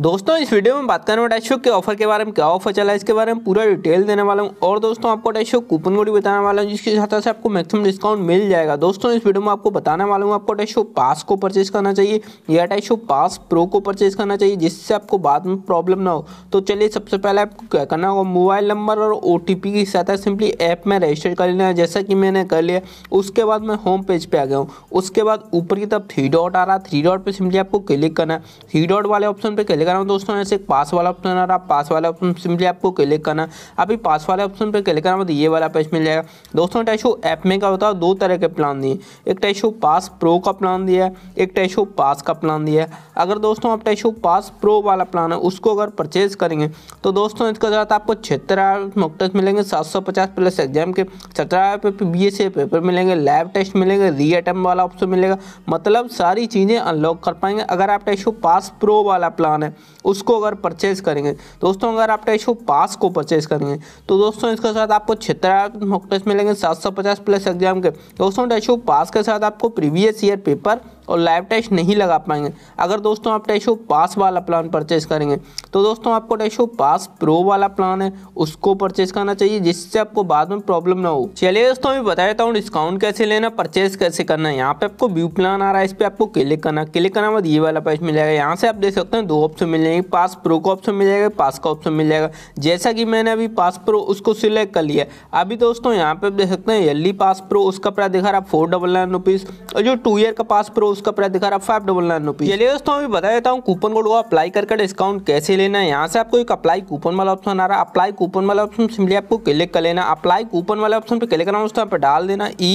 दोस्तों इस वीडियो में बात करने वाला अटैक के ऑफर के बारे में क्या ऑफर चला है इसके बारे में पूरा डिटेल देने वाला हूँ और दोस्तों आपको टैशो कूपन कोड भी बताने वाला हूँ जिसकी सहायता से आपको मैक्सिमम डिस्काउंट मिल जाएगा दोस्तों इस वीडियो में आपको बताने वाला हूँ आपको टैशो पास को परचेज करना चाहिए या टैशो पास प्रो को परचेज करना चाहिए जिससे आपको बाद में प्रॉब्लम ना हो तो चलिए सबसे पहले आपको क्या करना होगा मोबाइल नंबर और ओ की सहायता सिंपली ऐप में रजिस्टर कर लेना है जैसा कि मैंने कर लिया उसके बाद मैं होम पेज पर आ गया हूँ उसके बाद ऊपर की तरफ थ्री डॉट आ रहा है थ्री डॉट पर सिंपली आपको क्लिक करना है थ्री डॉट वाले ऑप्शन पर क्लिक कर रहा हूँ दोस्तों ऐसे पास वाला ऑप्शन आ रहा है पास वाला ऑप्शन सिंपली आपको क्लिक करना है अभी पास वाले ऑप्शन पर क्लिक करना तो ये वाला पेज मिल जाएगा दोस्तों टैशो ऐप में क्या होता है दो तरह के प्लान दिए एक टैशो पास प्रो का प्लान दिया है एक टैशो पास का प्लान दिया है अगर दोस्तों आप टैशो पास प्रो वाला प्लान है उसको अगर परचेज करेंगे तो दोस्तों इसके साथ तो आपको छिहत्तर मॉक मिलेंगे सात प्लस एग्जाम के सत्रह बी एस पेपर मिलेंगे लैब टेस्ट मिलेंगे री अटैम्प वाला ऑप्शन मिलेगा मतलब सारी चीज़ें अनलॉक कर पाएंगे अगर आप टैशो पास प्रो वाला प्लान है उसको अगर परचेज करेंगे दोस्तों अगर आप टेस्ट पास को परचेज करेंगे तो दोस्तों इसके साथ आपको छिहत्तर मॉक टेस्ट मिलेंगे सात सौ पचास प्लस एग्जाम के दोस्तों टेस्ट पास के साथ आपको प्रीवियस ईयर पेपर और लाइव टेस्ट नहीं लगा पाएंगे अगर दोस्तों आप टेशो पास वाला प्लान परचेज करेंगे तो दोस्तों आपको टेशो पास प्रो वाला प्लान है उसको परचेज करना चाहिए जिससे आपको बाद में प्रॉब्लम ना हो चलिए दोस्तों मैं बता देता हूँ डिस्काउंट कैसे लेना परचेज कैसे करना है यहाँ पे आपको व्यू प्लान आ रहा है इस पर आपको क्लिक करना क्लिक करना बाद ये वाला पेज मिल जाएगा यहाँ से आप देख सकते हैं दो ऑप्शन मिल जाएंगे पास प्रो का ऑप्शन मिल जाएगा पास का ऑप्शन मिल जाएगा जैसा कि मैंने अभी पास प्रो उसको सिलेक्ट कर लिया अभी दोस्तों यहाँ पे आप देख सकते हैं एल पास प्रो उसका प्राइस दिखा रहा है फोर डबल नाइन रुपीज़ और जो टू ईयर का पास प्रो उसका प्राइस दिखा रहा है फाइव डबल नाइन रुपीज चलिए दोस्तों अभी बता देता हूँ कूपन कोड को अप्लाई करके डिस्काउंट कैसे लेना है यहाँ से आपको एक अप्लाई कूपन वाला ऑप्शन आ रहा है अप्लाई कूपन वाला ऑप्शन सिंपली आपको क्लिक कर लेना अप्लाई कूपन वाले ऑप्शन पर क्लिक करना दोस्तों पर डाल देना E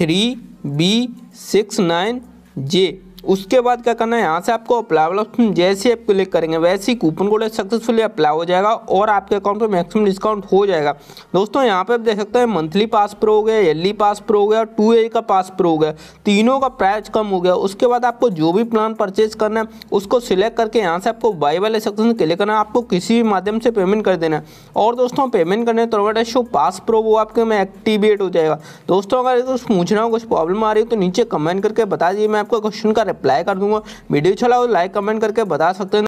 three B six nine J उसके बाद क्या करना है यहाँ से आपको अप्लाई वाला ऑप्शन जैसे आप क्लिक करेंगे वैसे ही कूपन कोड सक्सेसफुली अप्लाई हो जाएगा और आपके अकाउंट पर मैक्सिमम डिस्काउंट हो जाएगा दोस्तों यहाँ पे आप देख सकते हैं मंथली पास प्रो हो गया ईयरली पास प्रो हो गया टू ए का पास प्रो हो गया तीनों का प्राइस कम हो गया उसके बाद आपको जो भी प्लान परचेज करना है उसको सिलेक्ट करके यहाँ से आपको बाई वाले सेक्शन क्लिक करना है आपको किसी भी माध्यम से पेमेंट कर देना है और दोस्तों पेमेंट करने तो अगर शो पास प्रो वो आपके में एक्टिवेट हो जाएगा दोस्तों अगर कुछ पूछना हो कुछ प्रॉब्लम आ रही हो तो नीचे कमेंट करके बता दिए मैं आपको क्वेश्चन का रिप्लाई कर दूंगा वीडियो अच्छा लगा लाइक कमेंट करके बता सकते हैं